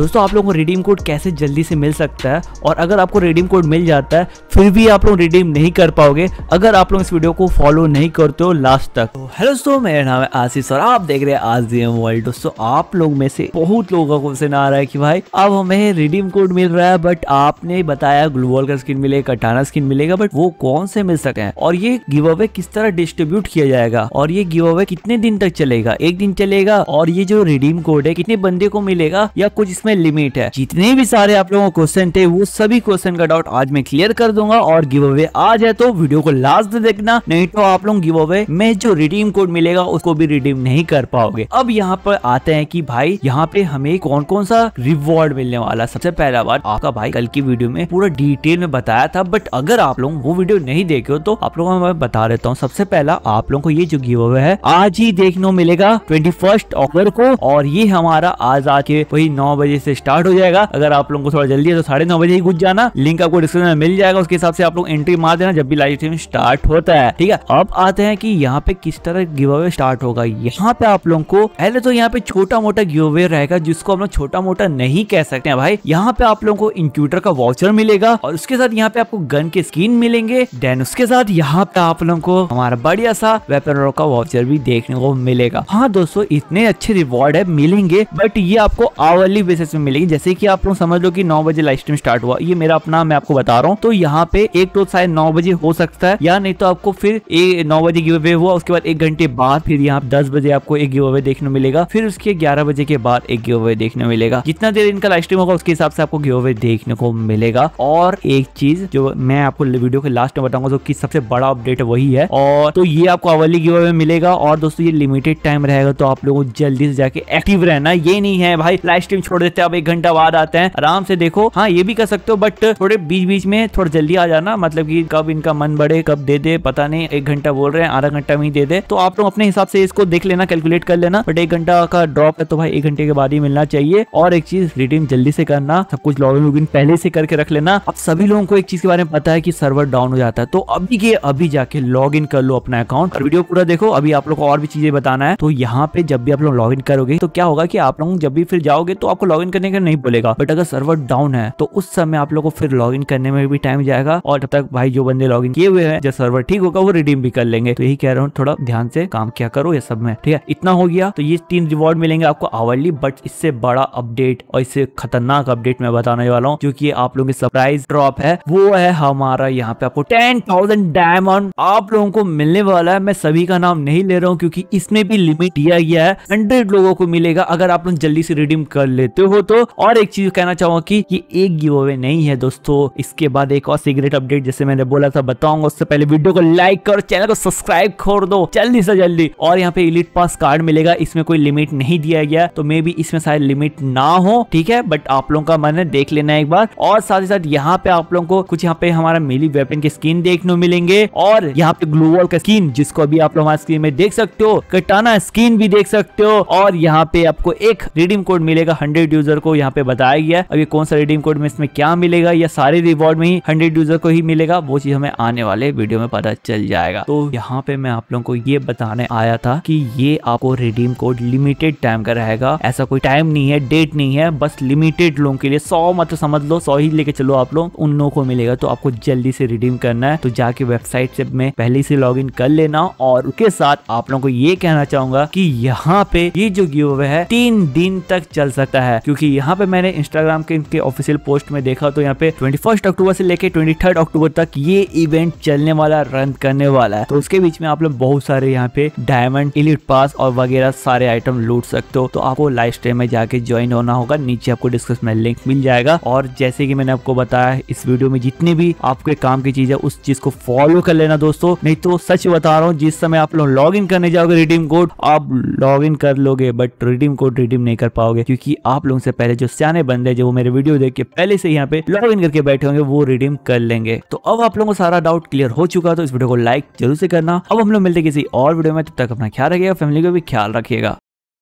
दोस्तों आप लोगों को रिडीम कोड कैसे जल्दी से मिल सकता है और अगर आपको रिडीम कोड मिल जाता है फिर भी आप लोग रिडीम नहीं कर पाओगे अगर आप लोग इस वीडियो को फॉलो नहीं करते हो लास्ट तक हेलो तो दोस्तों मेरा नाम है आशीष और आप देख रहे हैं आज डी एम वर्ल्ड दोस्तों आप लोग में से बहुत लोगों को क्वेश्चन आ रहा है की भाई अब हमें रिडीम कोड मिल रहा है बट आपने बताया ग्लूवॉल का स्किन मिलेगा कटाना स्किन मिलेगा बट वो कौन से मिल सके हैं और ये गिव अवे किस तरह डिस्ट्रीब्यूट किया जाएगा और ये गिव अवे कितने दिन तक चलेगा एक दिन चलेगा और ये जो रिडीम कोड है कितने बंदे को मिलेगा या कुछ इसमें इसमें लिमिट है जितने भी सारे आप लोगों क्वेश्चन थे वो सभी क्वेश्चन का डाउट आज मैं क्लियर कर दूंगा और गिव अवे आ जाए तो वीडियो को लास्ट देखना नहीं तो आप लोग गिव अवे में जो रिडीम कोड मिलेगा उसको भी रिडीम नहीं कर पाओगे अब यहाँ पर आते हैं की भाई यहाँ पे हमें कौन कौन सा रिवॉर्ड मिलने वाला सबसे पहला बार आपका भाई कल की वीडियो में पूरा डिटेल में बताया था बट अगर आप लोग वो वीडियो नहीं देखे हो तो आप लोगों को मैं बता देता हूँ सबसे पहला आप लोगों को ये जो गिव अवे है आज ही देखने को मिलेगा ट्वेंटी फर्स्ट अक्टूबर को और ये हमारा आज आके वही नौ बजे बजे से स्टार्ट हो जाएगा अगर आप लोगों को थोड़ा जल्दी है तो साढ़े बजे ही घुस जाना लिंक आपको डिस्क्रिप्शन में मिल जाएगा उसके हिसाब से आप लोग एंट्री मार देना जब भी लाइव स्ट्रीम स्टार्ट होता है ठीक है अब आते हैं की यहाँ पे किस तरह गिव अवे स्टार्ट होगा यहाँ पे आप लोगों को पहले तो यहाँ पे छोटा मोटा गिव अवे रहेगा जिसको हम लोग छोटा मोटा नहीं कह सकते हैं भाई यहाँ पे आप लोगों को इंक्यूटर का वाउचर मिलेगा और उसके साथ यहाँ पे आपको गन के स्किन मिलेंगे देन उसके साथ यहाँ पे आप लोगों को हमारा बढ़िया सा वेपन का वाउचर भी देखने को मिलेगा हाँ दोस्तों इतने अच्छे रिवॉर्ड है मिलेंगे बट ये आपको आवर्ली बेसिस प्राइसेस में मिलेगी जैसे कि आप लोग समझ लो कि नौ बजे लाइव स्ट्रीम स्टार्ट हुआ ये मेरा अपना मैं आपको बता रहा हूँ तो यहाँ पे एक तो शायद नौ बजे हो सकता है या नहीं तो आपको फिर नौ बजे गिव अवे हुआ उसके बाद एक घंटे बाद फिर यहाँ दस बजे आपको एक गिव अवे देखने मिलेगा फिर उसके ग्यारह बजे के बाद एक गिव अवे देखने मिलेगा जितना देर इनका लाइव स्ट्रीम होगा उसके हिसाब से आपको गिव अवे देखने को मिलेगा और एक चीज जो मैं आपको वीडियो के लास्ट में बताऊंगा जो की सबसे बड़ा अपडेट वही है और तो ये आपको अवली गिव अवे मिलेगा और दोस्तों ये लिमिटेड टाइम रहेगा तो आप लोगों को जल्दी से जाके एक्टिव रहना ये नहीं है भाई लाइव स्ट्रीम छोड़ दे देते आप एक घंटा बाद आते हैं आराम से देखो हाँ ये भी कर सकते हो बट थोड़े बीच बीच में थोड़ा जल्दी आ जाना मतलब की कब इनका मन बढ़े कब दे दे पता नहीं एक घंटा बोल रहे हैं आधा घंटा में ही दे दे तो आप लोग अपने हिसाब से इसको देख लेना कैलकुलेट कर लेना बट एक घंटा का ड्रॉप है तो भाई एक घंटे के बाद ही मिलना चाहिए और एक चीज रिडीम जल्दी से करना सब कुछ लॉग इन पहले से करके रख लेना अब सभी लोगों को एक चीज के बारे में पता है कि सर्वर डाउन हो जाता है तो अभी के अभी जाके लॉग इन कर लो अपना अकाउंट और वीडियो पूरा देखो अभी आप लोग को और भी चीजें बताना है तो यहाँ पे जब भी आप लोग लॉग इन करोगे तो क्या होगा कि आप लोग जब भी फिर जाओगे तो आपको लॉग लॉग इन करने के नहीं बोलेगा बट अगर सर्वर डाउन है तो उस समय आप लोग को फिर लॉग इन करने में भी टाइम जाएगा और तब तक भाई जो बंदे लॉग इन किए हुए हैं जब सर्वर ठीक होगा वो रिडीम भी कर लेंगे तो यही कह रहा हूँ थोड़ा ध्यान से काम क्या करो ये सब में ठीक है इतना हो गया तो ये तीन रिवॉर्ड मिलेंगे आपको आवर्ली बट इससे बड़ा अपडेट और इससे खतरनाक अपडेट मैं बताने वाला हूँ क्योंकि आप लोगों की सरप्राइज ड्रॉप है वो है हमारा यहाँ पे आपको टेन थाउजेंड डायमंड आप लोगों को मिलने वाला है मैं सभी का नाम नहीं ले रहा हूँ क्योंकि इसमें भी लिमिट दिया गया है हंड्रेड लोगों को मिलेगा अगर आप लोग जल्दी से रिडीम कर लेते हो तो और एक चीज कहना चाहूंगा कि ये एक गिव अवे नहीं है दोस्तों इसके बाद एक और सिगरेट अपडेट जैसे मैंने बोला था बताऊंगा उससे पहले वीडियो को लाइक करो चैनल को सब्सक्राइब कर दो जल्दी से जल्दी और यहाँ पे इलिट पास कार्ड मिलेगा इसमें कोई लिमिट नहीं दिया गया तो मे भी इसमें शायद लिमिट ना हो ठीक है बट आप लोगों का मन है देख लेना एक बार और साथ ही साथ यहाँ पे आप लोगों को कुछ यहाँ पे हमारा मिली वेपन के स्क्रीन देखने मिलेंगे और यहाँ पे ग्लूवॉल का स्किन जिसको अभी आप लोग हमारे स्क्रीन में देख सकते हो कटाना स्किन भी देख सकते हो और यहाँ पे आपको एक रिडीम कोड मिलेगा हंड्रेड यूजर को यहाँ पे बताया गया है अब ये कौन सा रिडीम कोड में इसमें क्या मिलेगा या सारे रिवॉर्ड में ही हंड्रेड यूजर को ही मिलेगा वो चीज हमें आने वाले वीडियो में पता चल जाएगा तो यहाँ पे मैं आप लोगों को ये बताने आया था कि ये आपको रिडीम कोड लिमिटेड टाइम का रहेगा ऐसा कोई टाइम नहीं है डेट नहीं है बस लिमिटेड लोगों के लिए सौ मतलब समझ लो सौ ही लेके चलो आप लोग उन लोगों को मिलेगा तो आपको जल्दी से रिडीम करना है तो जाके वेबसाइट से मैं पहले से लॉग कर लेना और उसके साथ आप लोगों को ये कहना चाहूंगा की यहाँ पे ये जो गिव है तीन दिन तक चल सकता है क्योंकि यहाँ पे मैंने इंस्टाग्राम के इनके ऑफिशियल पोस्ट में देखा तो यहाँ पे ट्वेंटी अक्टूबर से लेकर ट्वेंटी अक्टूबर तक ये इवेंट चलने वाला रन करने वाला है तो उसके बीच में आप लोग बहुत सारे यहाँ पे डायमंड इलिट पास और वगैरह सारे आइटम लूट सकते हो तो आपको लाइव स्ट्रीम में जाके ज्वाइन होना होगा नीचे आपको डिस्क्रिप्शन में लिंक मिल जाएगा और जैसे कि मैंने आपको बताया इस वीडियो में जितनी भी आपके काम की चीज है उस चीज को फॉलो कर लेना दोस्तों नहीं तो सच बता रहा हूँ जिस समय आप लोग लॉग इन करने जाओगे रिडीम कोड आप लॉग इन कर लोगे बट रिडीम कोड रिडीम नहीं कर पाओगे क्योंकि आप लोग उनसे पहले जो सियाने बंदे जो मेरे वीडियो देख के पहले से यहाँ पे लॉग इन करके बैठे होंगे वो रिडीम कर लेंगे तो अब आप लोगों को सारा डाउट क्लियर हो चुका तो इस वीडियो को लाइक जरूर से करना अब हम लोग मिलते किसी और वीडियो में तब तक अपना ख्याल रखिएगा फैमिली को भी ख्याल रखिएगा